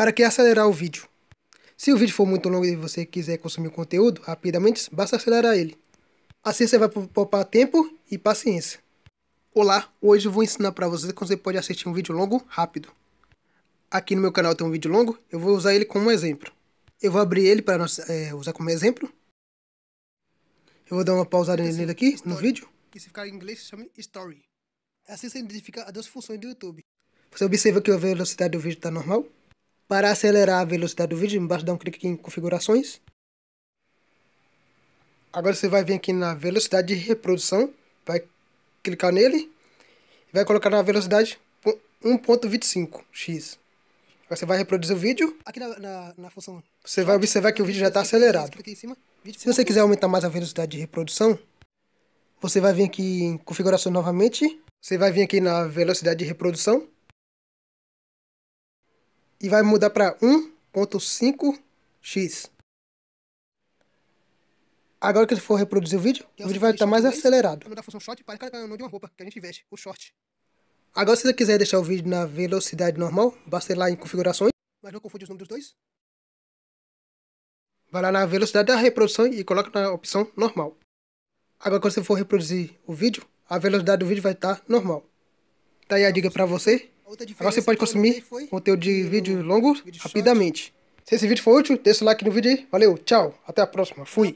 para que acelerar o vídeo. Se o vídeo for muito longo e você quiser consumir o conteúdo rapidamente, basta acelerar ele. Assim você vai poupar tempo e paciência. Olá, hoje eu vou ensinar para você como você pode assistir um vídeo longo rápido. Aqui no meu canal tem um vídeo longo, eu vou usar ele como exemplo. Eu vou abrir ele para é, usar como exemplo. Eu vou dar uma pausada nele aqui, story. no vídeo. Que se ficar em inglês, chama Story. Assim você identifica as duas funções do YouTube. Você observa que a velocidade do vídeo está normal? para acelerar a velocidade do vídeo. basta dar um clique aqui em configurações. Agora você vai vir aqui na velocidade de reprodução, vai clicar nele, vai colocar na velocidade 1.25x. você vai reproduzir o vídeo. Aqui na, na, na função... Você vai observar que o vídeo já está acelerado. Se você quiser aumentar mais a velocidade de reprodução, você vai vir aqui em configuração novamente. Você vai vir aqui na velocidade de reprodução e vai mudar para 1.5x. Agora que ele for reproduzir o vídeo, o vídeo vai tá estar mais acelerado. Agora se você quiser deixar o vídeo na velocidade normal, basta ir lá em configurações. Mas não confunde os números dos dois. Vai lá na velocidade da reprodução e coloca na opção normal. Agora quando você for reproduzir o vídeo, a velocidade do vídeo vai estar tá normal. Daí tá a dica para você, Agora você pode consumir conteúdo de vídeo longo rapidamente. Se esse vídeo foi útil, deixa o like no vídeo aí. Valeu, tchau, até a próxima. Fui.